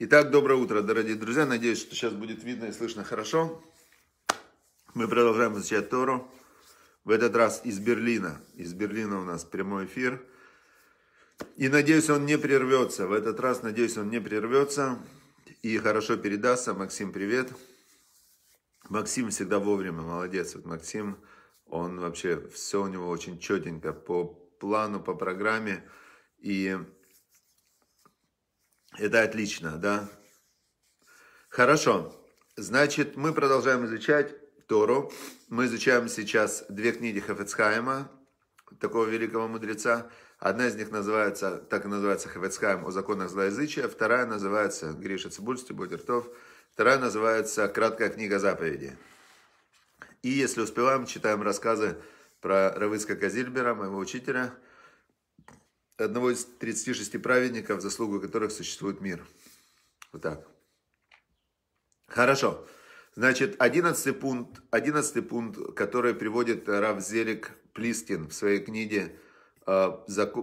Итак, доброе утро, дорогие друзья. Надеюсь, что сейчас будет видно и слышно хорошо. Мы продолжаем изучать Тору. В этот раз из Берлина. Из Берлина у нас прямой эфир. И надеюсь, он не прервется. В этот раз, надеюсь, он не прервется. И хорошо передастся. Максим, привет. Максим всегда вовремя, молодец. Вот Максим, он вообще, все у него очень четенько по плану, по программе. И это отлично, да? Хорошо. Значит, мы продолжаем изучать Тору. Мы изучаем сейчас две книги Хафецхайма, такого великого мудреца. Одна из них называется, так и называется Хафецхайм о законах злоязычия, вторая называется Гриша Цибуль, Бодертов. вторая называется Краткая книга заповеди. И если успеваем, читаем рассказы про Равыцка Казильбера, моего учителя – одного из 36 праведников, заслугу которых существует мир. Вот так. Хорошо. Значит, 11 пункт, 11 пункт, который приводит Равзелик Плискин в своей книге э,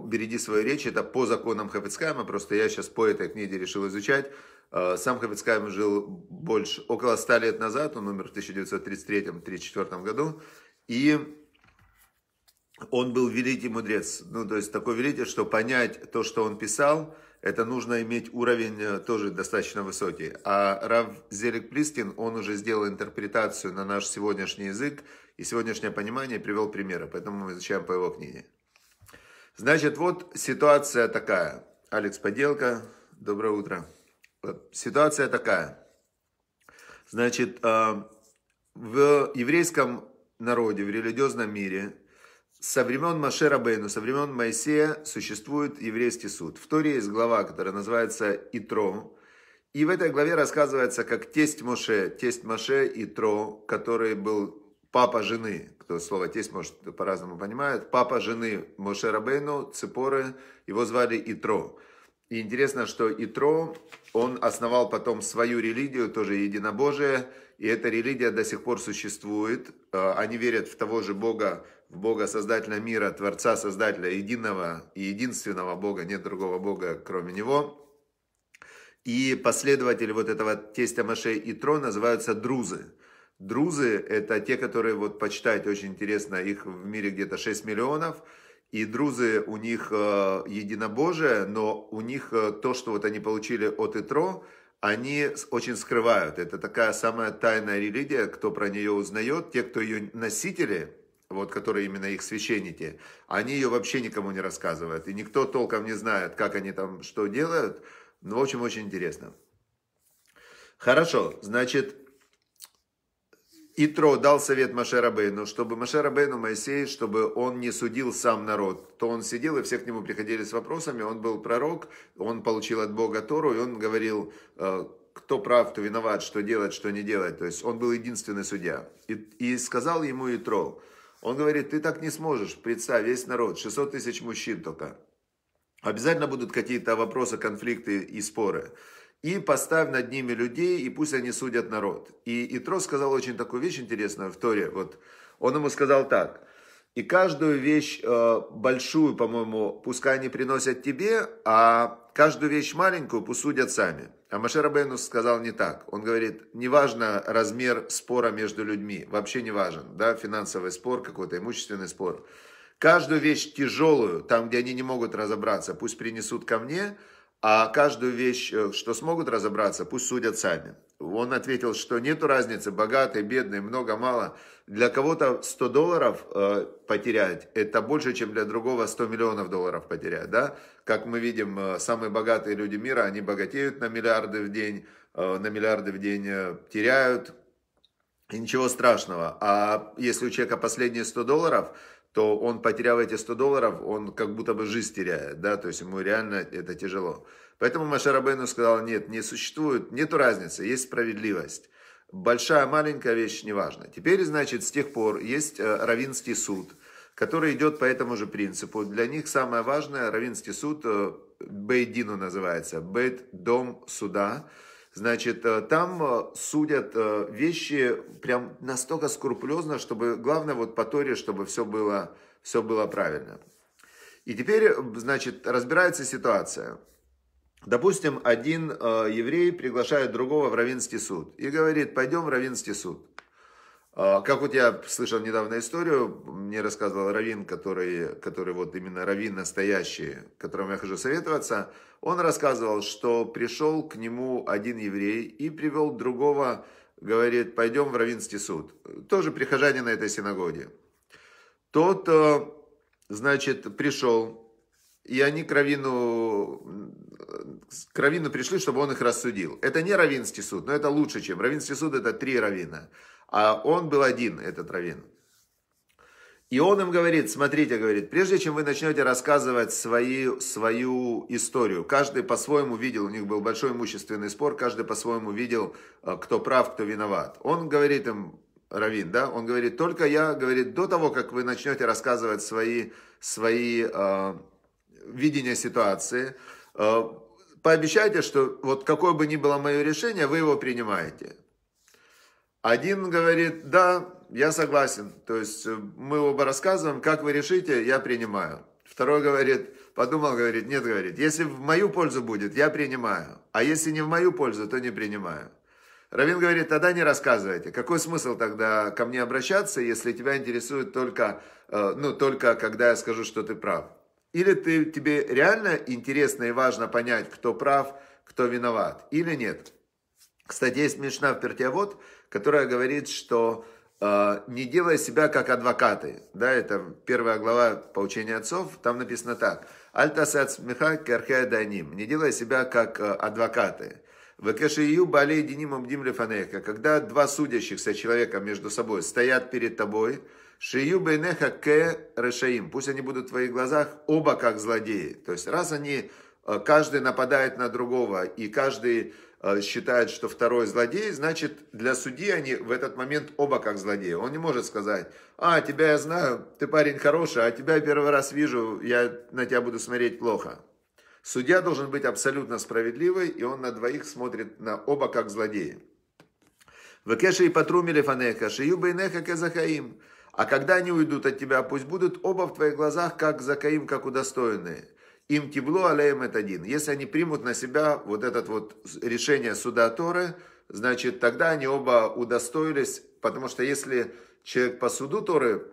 «Береги свою речь», это по законам Хафицкайма, просто я сейчас по этой книге решил изучать. Э, сам Хафицкайм жил больше, около 100 лет назад, он умер в 1933-1934 году, и он был великий мудрец. Ну, то есть такой великий, что понять то, что он писал, это нужно иметь уровень э, тоже достаточно высокий. А Рав Зелик Плистин он уже сделал интерпретацию на наш сегодняшний язык и сегодняшнее понимание привел примеры, поэтому мы изучаем по его книге. Значит, вот ситуация такая. Алекс Поделка, доброе утро. Ситуация такая. Значит, э, в еврейском народе, в религиозном мире со времен Машера Бейну, со времен Моисея существует еврейский суд. В Торе есть глава, которая называется Итро. И в этой главе рассказывается, как тесть Моше, тесть Моше Итро, который был папа жены, кто слово тесть, может, по-разному понимает, папа жены Моше Рабейну, Цепоры, его звали Итро. И интересно, что Итро, он основал потом свою религию, тоже единобожие, и эта религия до сих пор существует. А, они верят в того же Бога, в Бога Создателя мира, Творца Создателя единого и единственного Бога, нет другого Бога, кроме Него. И последователи вот этого тестя Маше и Тро называются друзы. Друзы – это те, которые, вот почитают. очень интересно, их в мире где-то 6 миллионов, и друзы, у них э, единобожие, но у них э, то, что вот они получили от Итро, они очень скрывают. Это такая самая тайная религия, кто про нее узнает, те, кто ее носители – вот, которые именно их священники, они ее вообще никому не рассказывают. И никто толком не знает, как они там что делают. Ну, в общем, очень интересно. Хорошо, значит, Итро дал совет Маше чтобы Маше Моисей, чтобы он не судил сам народ. То он сидел, и все к нему приходили с вопросами. Он был пророк, он получил от Бога Тору, и он говорил, э, кто прав, кто виноват, что делать, что не делать. То есть он был единственный судья. И, и сказал ему Итро, он говорит, ты так не сможешь, представь, весь народ, 600 тысяч мужчин только. Обязательно будут какие-то вопросы, конфликты и споры. И поставь над ними людей, и пусть они судят народ. И Итро сказал очень такую вещь интересную в Торе. Вот он ему сказал так – и каждую вещь э, большую, по-моему, пускай они приносят тебе, а каждую вещь маленькую пусть судят сами. А Машер Абейну сказал не так. Он говорит, неважно размер спора между людьми, вообще не важен, да, финансовый спор какой-то, имущественный спор. Каждую вещь тяжелую, там, где они не могут разобраться, пусть принесут ко мне – а каждую вещь, э, что смогут разобраться, пусть судят сами. Он ответил, что нет разницы, богатый, бедный, много-мало. Для кого-то 100 долларов э, потерять, это больше, чем для другого 100 миллионов долларов потерять. Да? Как мы видим, э, самые богатые люди мира, они богатеют на миллиарды в день, э, на миллиарды в день э, теряют. И ничего страшного. А если у человека последние 100 долларов, то он потерял эти 100 долларов, он как будто бы жизнь теряет, да, то есть ему реально это тяжело. Поэтому Маша Рабейну сказал, нет, не существует, нету разницы, есть справедливость. Большая, маленькая вещь, неважно. Теперь, значит, с тех пор есть э, Равинский суд, который идет по этому же принципу. Для них самое важное, Равинский суд, э, Бейдину называется, Бейт Дом Суда, Значит, э, там э, судят э, вещи прям настолько скрупулезно, чтобы, главное, вот по Торе, чтобы все было, все было правильно. И теперь, значит, разбирается ситуация. Допустим, один еврей приглашает другого в Равинский суд и говорит, пойдем в Равинский суд. А, как вот я слышал недавно историю, мне рассказывал Равин, который, который вот именно Равин настоящий, которому я хожу советоваться, он рассказывал, что пришел к нему один еврей и привел другого, говорит, пойдем в Равинский суд. Тоже прихожане на этой синагоге. Тот, э, значит, пришел, и они к Равину, к Равину пришли, чтобы он их рассудил. Это не Равинский суд, но это лучше, чем Равинский суд, это три Равина. А он был один, этот раввин. И он им говорит, смотрите, говорит, прежде чем вы начнете рассказывать свои, свою историю, каждый по-своему видел, у них был большой имущественный спор, каждый по-своему видел, э, кто прав, кто виноват. Он говорит им, Равин, да, он говорит, только я, говорит, до того, как вы начнете рассказывать свои, свои э, видения ситуации, э, пообещайте, что вот какое бы ни было мое решение, вы его принимаете. Один говорит, да, я согласен. То есть э, мы оба рассказываем, как вы решите, я принимаю. Второй говорит, подумал, говорит, нет, говорит, если в мою пользу будет, я принимаю. А если не в мою пользу, то не принимаю. Равин говорит, тогда не рассказывайте. Какой смысл тогда ко мне обращаться, если тебя интересует только, э, ну, только когда я скажу, что ты прав? Или ты, тебе реально интересно и важно понять, кто прав, кто виноват, или нет? Кстати, есть Мишна в Пертиавод, которая говорит, что э, не делай себя как адвокаты. Да, это первая глава «Поучения отцов», там написано так. «Альтасет Меха керхе даним». Не делай себя как э, адвокаты. «Векешию балей деним обдим лефанеха». Когда два судящихся человека между собой стоят перед тобой, «Шию бейнеха ке решаим». Пусть они будут в твоих глазах оба как злодеи. То есть раз они, э, каждый нападает на другого, и каждый Э, считают, что второй злодей, значит, для судьи они в этот момент оба как злодеи. Он не может сказать, а, тебя я знаю, ты парень хороший, а тебя первый раз вижу, я на тебя буду смотреть плохо. Судья должен быть абсолютно справедливый, и он на двоих смотрит на оба как злодеи. Векеши и патрумили фанеха, шиюба и неха кезахаим. А когда они уйдут от тебя, пусть будут оба в твоих глазах как закаим, как удостоенные им кибло алеем это один. Если они примут на себя вот это вот решение суда Торы, значит, тогда они оба удостоились, потому что если человек по суду Торы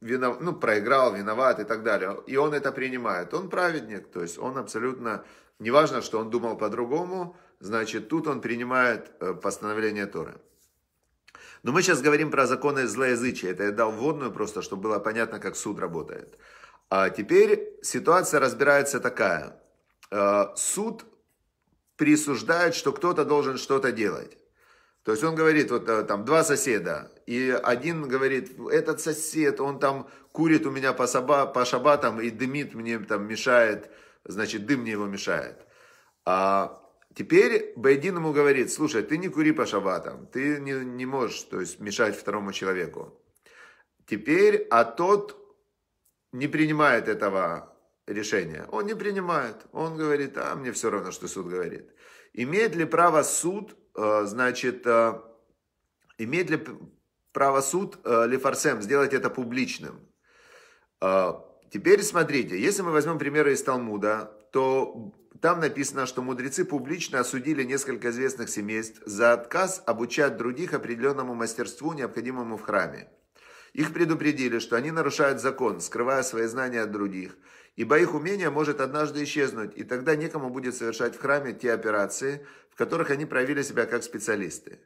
винов, ну, проиграл, виноват и так далее, и он это принимает, он праведник, то есть он абсолютно, неважно, что он думал по-другому, значит, тут он принимает э, постановление Торы. Но мы сейчас говорим про законы злоязычия. Это я дал вводную просто, чтобы было понятно, как суд работает. А теперь ситуация разбирается такая. Э, суд присуждает, что кто-то должен что-то делать. То есть он говорит, вот э, там два соседа, и один говорит, этот сосед, он там курит у меня по, соба, по шабатам и дымит мне, там мешает, значит, дым мне его мешает. А теперь Байдин ему говорит, слушай, ты не кури по шабатам, ты не, не можешь, то есть, мешать второму человеку. Теперь, а тот не принимает этого решения. Он не принимает. Он говорит, а мне все равно, что суд говорит. Имеет ли право суд, э, значит, э, имеет ли право суд э, Лефарсем сделать это публичным? Теперь смотрите, если мы возьмем примеры из Талмуда, то там написано, что мудрецы публично осудили несколько известных семейств за отказ обучать других определенному мастерству, необходимому в храме. Их предупредили, что они нарушают закон, скрывая свои знания от других, ибо их умение может однажды исчезнуть, и тогда некому будет совершать в храме те операции, в которых они проявили себя как специалисты.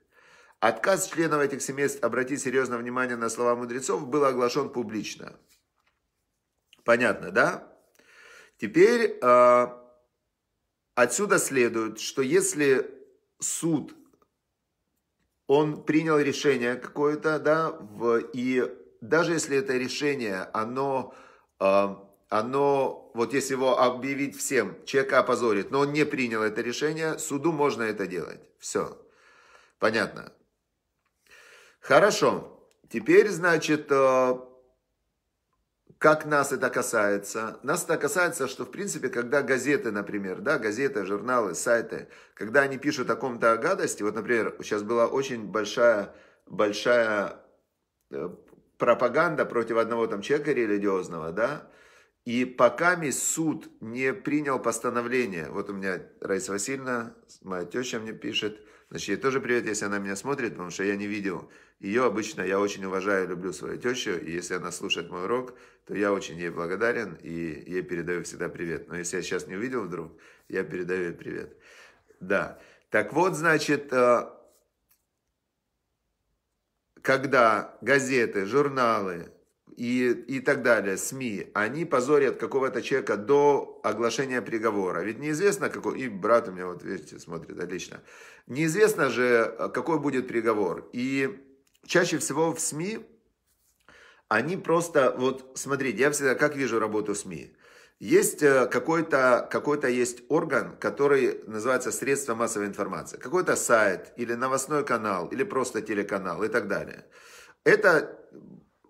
Отказ членов этих семейств обратить серьезное внимание на слова мудрецов был оглашен публично. Понятно, да? Теперь э, отсюда следует, что если суд он принял решение какое-то, да, в, и даже если это решение, оно, э, оно, вот если его объявить всем, человека опозорит, но он не принял это решение, суду можно это делать. Все. Понятно. Хорошо. Теперь, значит, э, как нас это касается? Нас это касается, что, в принципе, когда газеты, например, да, газеты, журналы, сайты, когда они пишут о ком-то о гадости, вот, например, сейчас была очень большая, большая э, пропаганда против одного там человека религиозного, да, и пока суд не принял постановление, вот у меня Раиса Васильевна, моя теща мне пишет, Значит, ей тоже привет, если она меня смотрит, потому что я не видел ее. Обычно я очень уважаю, люблю свою тещу, и если она слушает мой урок, то я очень ей благодарен и ей передаю всегда привет. Но если я сейчас не увидел вдруг, я передаю ей привет. Да. Так вот, значит, э, когда газеты, журналы, и, и так далее, СМИ, они позорят какого-то человека до оглашения приговора. Ведь неизвестно, какой... И брат у меня, вот видите, смотрит, отлично. Неизвестно же, какой будет приговор. И чаще всего в СМИ они просто... Вот смотрите, я всегда как вижу работу СМИ. Есть э, какой-то какой есть орган, который называется средство массовой информации. Какой-то сайт или новостной канал, или просто телеканал и так далее. Это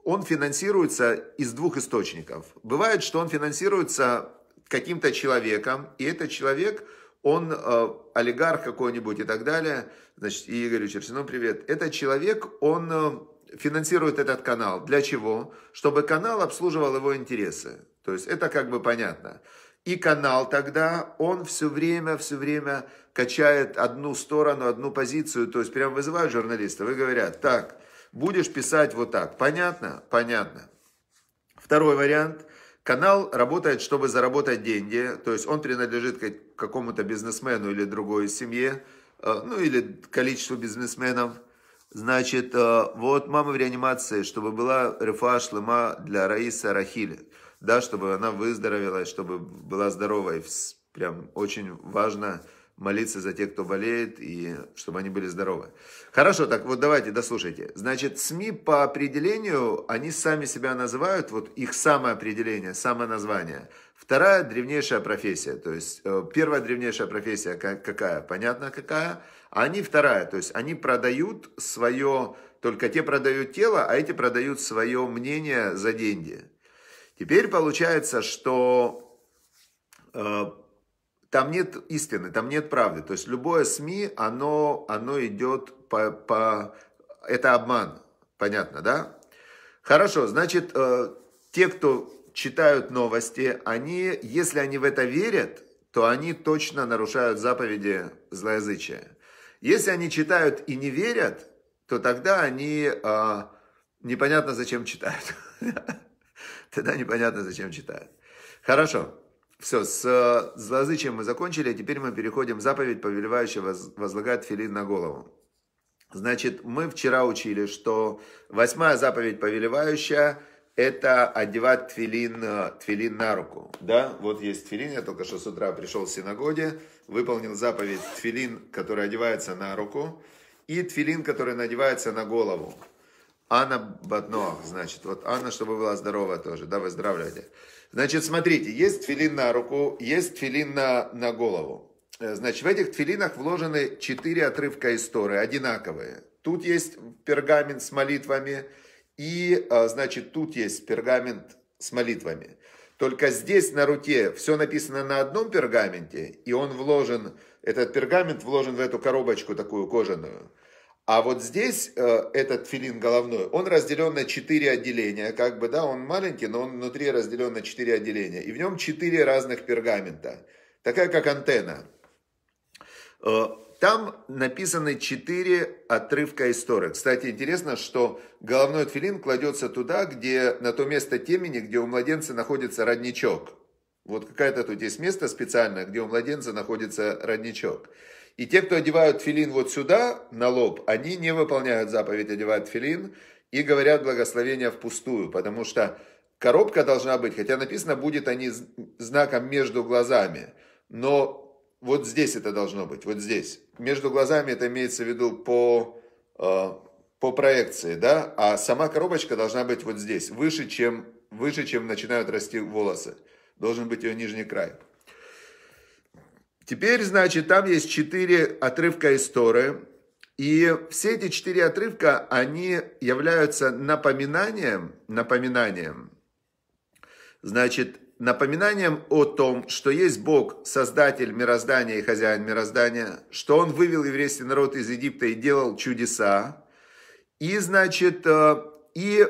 он финансируется из двух источников. Бывает, что он финансируется каким-то человеком, и этот человек, он э, олигарх какой-нибудь и так далее. Значит, Игорь Черчину привет. Этот человек, он э, финансирует этот канал. Для чего? Чтобы канал обслуживал его интересы. То есть это как бы понятно. И канал тогда, он все время, все время качает одну сторону, одну позицию. То есть прям вызывают журналистов и говорят, так, будешь писать вот так. Понятно? Понятно. Второй вариант. Канал работает, чтобы заработать деньги, то есть он принадлежит какому-то бизнесмену или другой семье, э, ну или количеству бизнесменов. Значит, э, вот мама в реанимации, чтобы была рифа шлема для Раиса Рахили, да, чтобы она выздоровела, чтобы была здоровой. Прям очень важно молиться за тех, кто болеет, и чтобы они были здоровы. Хорошо, так вот давайте дослушайте. Значит, СМИ по определению, они сами себя называют, вот их самоопределение, самоназвание. Вторая древнейшая профессия, то есть э, первая древнейшая профессия какая? Понятно какая? А они вторая, то есть они продают свое, только те продают тело, а эти продают свое мнение за деньги. Теперь получается, что э, там нет истины, там нет правды. То есть любое СМИ, оно, оно идет по, по... Это обман, понятно, да? Хорошо, значит, э, те, кто читают новости, они, если они в это верят, то они точно нарушают заповеди злоязычия. Если они читают и не верят, то тогда они э, непонятно зачем читают. Тогда непонятно зачем читают. Хорошо. Все, э, с злоязычием мы закончили, теперь мы переходим к заповедь, повелевающая возлагать филин на голову. Значит, мы вчера учили, что восьмая заповедь повелевающая – это одевать тфилин, э, тфилин на руку. Да, вот есть тфилин, я только что с утра пришел в синагоге, выполнил заповедь тфилин, который одевается на руку, и тфилин, который надевается на голову. Анна Батно, значит, вот Анна, чтобы была здорова тоже, да, выздоравливайте. Значит, смотрите, есть тфилин на руку, есть тфилин на, на голову. Э, значит, в этих тфилинах вложены четыре отрывка истории, одинаковые. Тут есть пергамент с молитвами, и, э, значит, тут есть пергамент с молитвами. Только здесь на руке все написано на одном пергаменте, и он вложен, этот пергамент вложен в эту коробочку такую кожаную – а вот здесь э, этот филин головной, он разделен на четыре отделения, как бы, да, он маленький, но он внутри разделен на четыре отделения. И в нем четыре разных пергамента, такая как антенна. Э, там написаны четыре отрывка истории. Кстати, интересно, что головной филин кладется туда, где, на то место темени, где у младенца находится родничок. Вот какая-то тут есть место специальное, где у младенца находится родничок. И те, кто одевают филин вот сюда, на лоб, они не выполняют заповедь одевать филин и говорят благословение впустую, потому что коробка должна быть, хотя написано, будет они знаком между глазами, но вот здесь это должно быть, вот здесь. Между глазами это имеется в виду по, э, по проекции, да, а сама коробочка должна быть вот здесь, выше, чем, выше, чем начинают расти волосы. Должен быть ее нижний край. Теперь, значит, там есть четыре отрывка истории, И все эти четыре отрывка, они являются напоминанием, напоминанием, значит, напоминанием о том, что есть Бог, создатель мироздания и хозяин мироздания, что Он вывел еврейский народ из Египта и делал чудеса, и, значит, э, и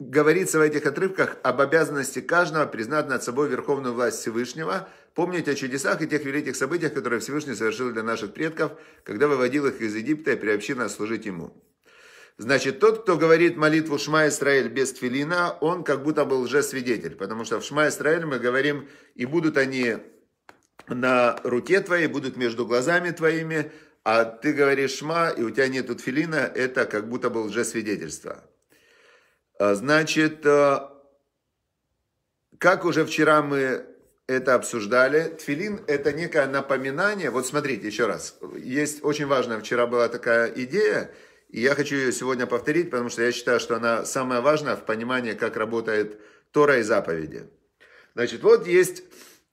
говорится в этих отрывках об обязанности каждого признать над собой верховную власть Всевышнего – Помнить о чудесах и тех великих событиях, которые Всевышний совершил для наших предков, когда выводил их из Египта и приобщил нас служить Ему. Значит, тот, кто говорит молитву Шма Исраэль без филина, он как будто был уже свидетель, потому что в Шма Исраэль мы говорим, и будут они на руке твоей, будут между глазами твоими, а ты говоришь Шма, и у тебя нету филина, это как будто бы лжесвидетельство. А, значит, а, как уже вчера мы это обсуждали. Тфилин – это некое напоминание. Вот смотрите, еще раз. Есть очень важная, вчера была такая идея, и я хочу ее сегодня повторить, потому что я считаю, что она самая важная в понимании, как работает Тора и заповеди. Значит, вот есть,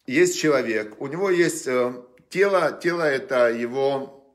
есть человек, у него есть э, тело, тело – это его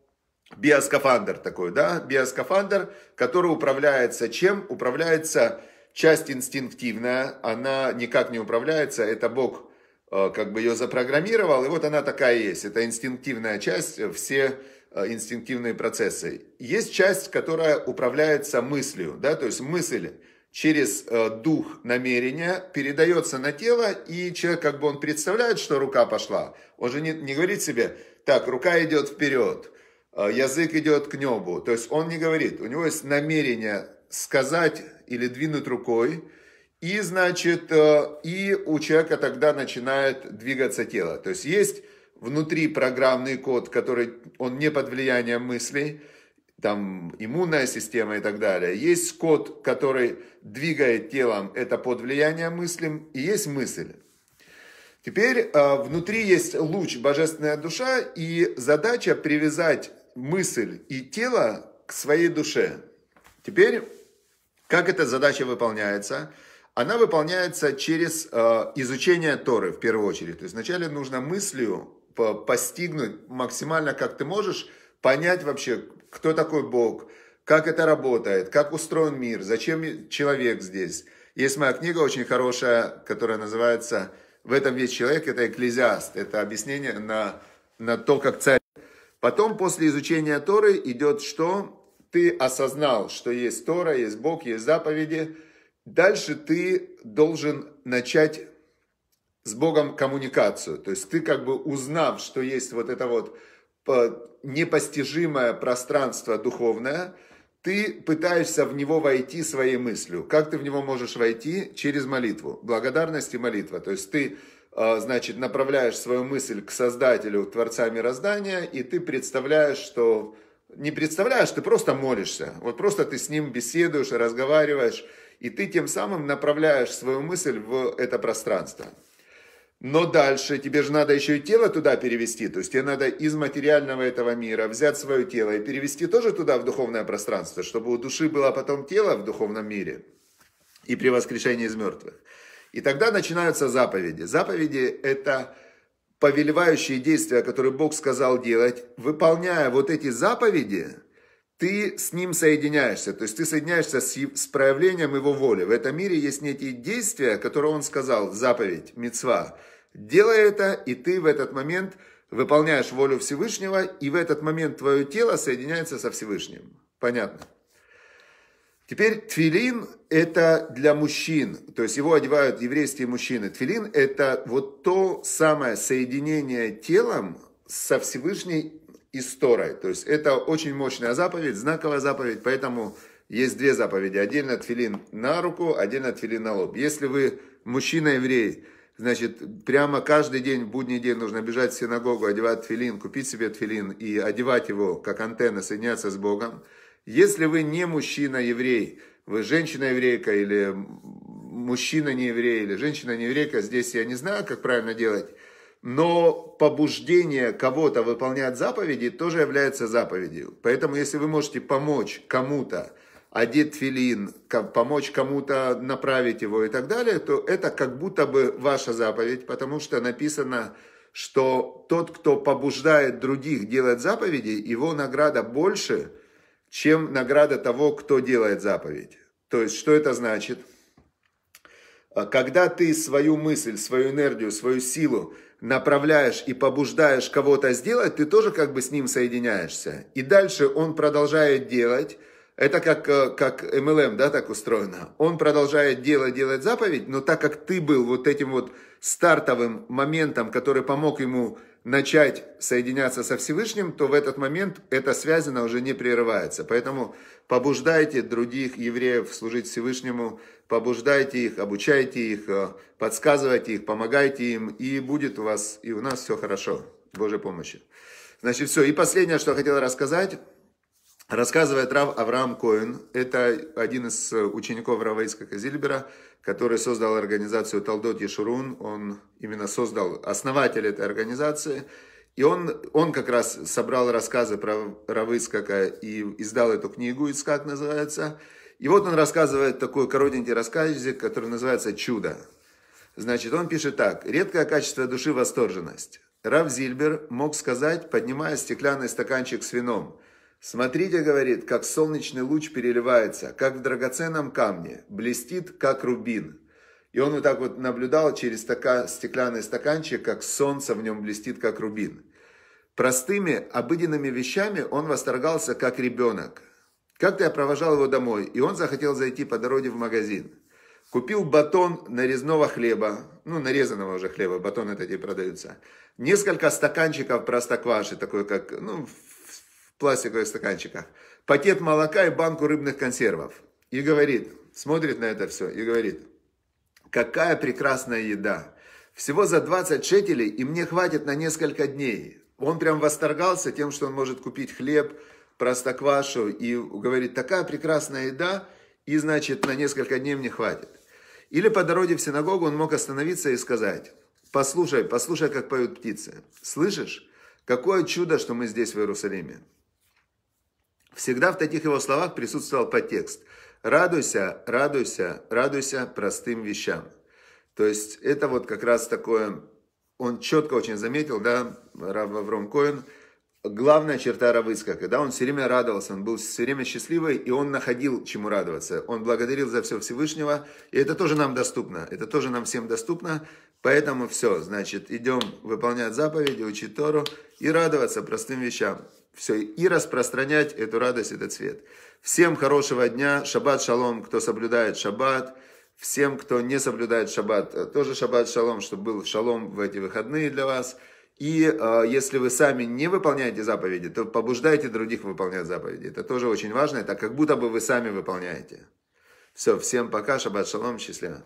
биоскафандр такой, да, биоскафандр, который управляется чем? Управляется часть инстинктивная, она никак не управляется, это Бог – Э, как бы ее запрограммировал, и вот она такая есть. Это инстинктивная часть, э, все э, инстинктивные процессы. Есть часть, которая управляется мыслью, да, то есть мысль через дух намерения передается на тело, и человек, как бы он представляет, что рука пошла, он же не, не говорит себе, так, рука идет вперед, язык идет к небу, то есть он не говорит, у него есть намерение сказать или двинуть рукой, и, значит, э, и у человека тогда начинает двигаться тело. То есть есть внутри программный код, который он не под влиянием мыслей, там иммунная система и так далее. Есть код, который двигает телом, это под влиянием мыслям, и есть мысль. Теперь э, внутри есть луч, божественная душа, и задача привязать мысль и тело к своей душе. Теперь, как эта задача выполняется – она выполняется через э, изучение Торы в первую очередь. То есть вначале нужно мыслью постигнуть максимально, как ты можешь, понять вообще, кто такой Бог, как это работает, как устроен мир, зачем человек здесь. Есть моя книга очень хорошая, которая называется «В этом весь человек». Это «Экклезиаст». Это объяснение на, на то, как царь. Потом, после изучения Торы, идет что? Ты осознал, что есть Тора, есть Бог, есть заповеди – Дальше ты должен начать с Богом коммуникацию. То есть ты как бы узнав, что есть вот это вот э, непостижимое пространство духовное, ты пытаешься в него войти своей мыслью. Как ты в него можешь войти? Через молитву. Благодарность и молитва. То есть ты э, значит, направляешь свою мысль к Создателю, Творца Мироздания, и ты представляешь, что... Не представляешь, ты просто молишься. Вот просто ты с ним беседуешь, разговариваешь, и ты тем самым направляешь свою мысль в это пространство. Но дальше тебе же надо еще и тело туда перевести. То есть тебе надо из материального этого мира взять свое тело и перевести тоже туда, в духовное пространство, чтобы у души было потом тело в духовном мире и при воскрешении из мертвых. И тогда начинаются заповеди. Заповеди – это повелевающие действия, которые Бог сказал делать. Выполняя вот эти заповеди – ты с ним соединяешься, то есть ты соединяешься с, с проявлением его воли. В этом мире есть некие действия, которые он сказал, заповедь, мецва. Делай это, и ты в этот момент выполняешь волю Всевышнего, и в этот момент твое тело соединяется со Всевышним. Понятно? Теперь твилин – это для мужчин, то есть его одевают еврейские мужчины. Твилин – это вот то самое соединение телом со Всевышней исторой, То есть это очень мощная заповедь, знаковая заповедь, поэтому есть две заповеди. Отдельно тфилин на руку, отдельно тфилин на лоб. Если вы мужчина-еврей, значит, прямо каждый день, в будний день нужно бежать в синагогу, одевать тфилин, купить себе тфилин и одевать его, как антенна, соединяться с Богом. Если вы не мужчина-еврей, вы женщина-еврейка или мужчина-нееврей, или женщина-нееврейка, здесь я не знаю, как правильно делать, но побуждение кого-то выполнять заповеди тоже является заповедью. Поэтому если вы можете помочь кому-то одеть филин, помочь кому-то направить его и так далее, то это как будто бы ваша заповедь, потому что написано, что тот, кто побуждает других делать заповеди, его награда больше, чем награда того, кто делает заповедь. То есть, что это значит? А когда ты свою мысль, свою энергию, свою силу направляешь и побуждаешь кого-то сделать, ты тоже как бы с ним соединяешься. И дальше он продолжает делать, это как, э, как MLM, да, так устроено. Он продолжает делать, делать заповедь, но так как ты был вот этим вот стартовым моментом, который помог ему начать соединяться со Всевышним, то в этот момент эта связь, она уже не прерывается. Поэтому побуждайте других евреев служить Всевышнему, побуждайте их, обучайте их, э, подсказывайте их, помогайте им, и будет у вас и у нас все хорошо. Божьей помощи. Значит, все. И последнее, что я хотел рассказать, рассказывает Рав Авраам Коин, Это один из э, учеников Равейска Казильбера который создал организацию Талдот Ешурун, он именно создал, основатель этой организации, и он, он как раз собрал рассказы про Равыцкака и издал эту книгу, Ицкак называется. И вот он рассказывает такой коротенький рассказик, который называется «Чудо». Значит, он пишет так. «Редкое качество души – восторженность. Рав Зильбер мог сказать, поднимая стеклянный стаканчик с вином – Смотрите, говорит, как солнечный луч переливается, как в драгоценном камне, блестит, как рубин. И он вот так вот наблюдал через стака, стеклянный стаканчик, как солнце в нем блестит, как рубин. Простыми, обыденными вещами он восторгался, как ребенок. Как-то я провожал его домой, и он захотел зайти по дороге в магазин. Купил батон нарезного хлеба, ну, нарезанного уже хлеба, батоны такие продаются. Несколько стаканчиков простокваши, такой как, ну, пластиковых стаканчиках, пакет молока и банку рыбных консервов. И говорит, смотрит на это все и говорит, какая прекрасная еда. Всего за 20 шекелей и мне хватит на несколько дней. Он прям восторгался тем, что он может купить хлеб, простоквашу и говорит, такая прекрасная еда, и значит на несколько дней мне хватит. Или по дороге в синагогу он мог остановиться и сказать, послушай, послушай, как поют птицы. Слышишь, какое чудо, что мы здесь в Иерусалиме. Всегда в таких его словах присутствовал подтекст «Радуйся, радуйся, радуйся простым вещам». То есть это вот как раз такое, он четко очень заметил, да, Рав Вавром Коэн, главная черта Равыцка, когда он все время радовался, он был все время счастливый, и он находил чему радоваться. Он благодарил за все Всевышнего, и это тоже нам доступно, это тоже нам всем доступно, поэтому все, значит, идем выполнять заповеди, учить Тору и радоваться простым вещам все и распространять эту радость, этот свет. Всем хорошего дня, шаббат шалом, кто соблюдает шаббат, всем, кто не соблюдает шаббат, э, тоже шаббат шалом, чтобы был шалом в эти выходные для вас. И э, если вы сами не выполняете заповеди, то побуждайте других выполнять заповеди. Это тоже очень важно, это как будто бы вы сами выполняете. Все, всем пока, шаббат шалом, счастливо.